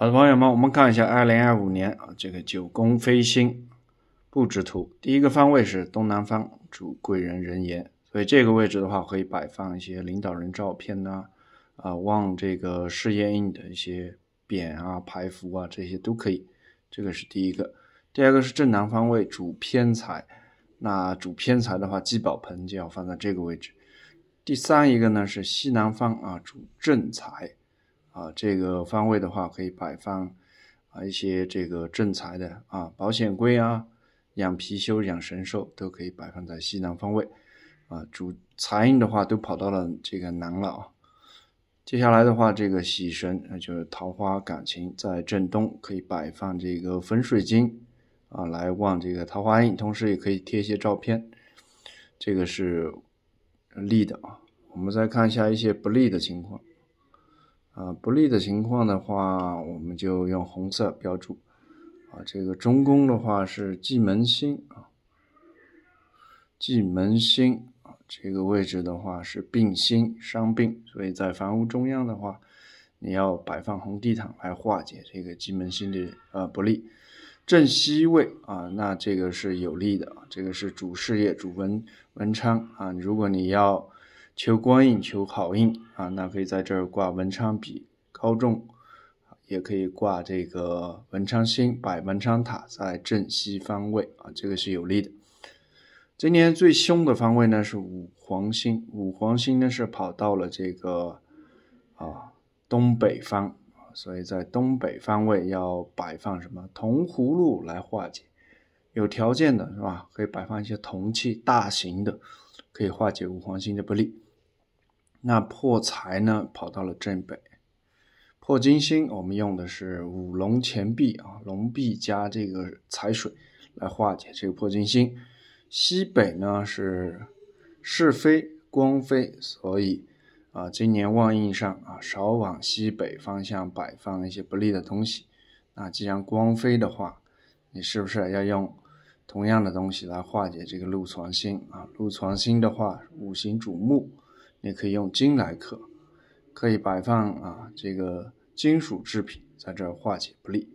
好的，朋友们，我们看一下2025年啊，这个九宫飞星布置图。第一个方位是东南方，主贵人、人言，所以这个位置的话，可以摆放一些领导人照片呐，啊，望这个事业运的一些匾啊、牌符啊，这些都可以。这个是第一个。第二个是正南方位，主偏财，那主偏财的话，聚宝盆就要放在这个位置。第三一个呢是西南方啊，主正财。啊，这个方位的话可以摆放啊一些这个正财的啊保险柜啊，养貔貅、养神兽都可以摆放在西南方位。啊，主财运的话都跑到了这个南了啊。接下来的话，这个喜神就是桃花感情在正东，可以摆放这个风水晶啊来旺这个桃花印，同时也可以贴一些照片。这个是利的啊。我们再看一下一些不利的情况。啊，不利的情况的话，我们就用红色标注。啊，这个中宫的话是忌门星啊，忌门星啊，这个位置的话是病星、伤病，所以在房屋中央的话，你要摆放红地毯来化解这个忌门星的呃不利。正西位啊，那这个是有利的这个是主事业、主文文昌啊，如果你要。求官印，求好运啊！那可以在这儿挂文昌笔，高中也可以挂这个文昌星，摆文昌塔在正西方位啊，这个是有利的。今年最凶的方位呢是五黄星，五黄星呢是跑到了这个啊东北方，所以在东北方位要摆放什么铜葫芦来化解。有条件的是吧，可以摆放一些铜器，大型的可以化解五黄星的不利。那破财呢，跑到了正北，破金星，我们用的是五龙钱币啊，龙币加这个财水来化解这个破金星。西北呢是是非光飞，所以啊，今年旺印上啊，少往西北方向摆放一些不利的东西。那既然光飞的话，你是不是要用同样的东西来化解这个禄存星啊？禄存星的话，五行主木。也可以用金来刻，可以摆放啊，这个金属制品在这化解不利。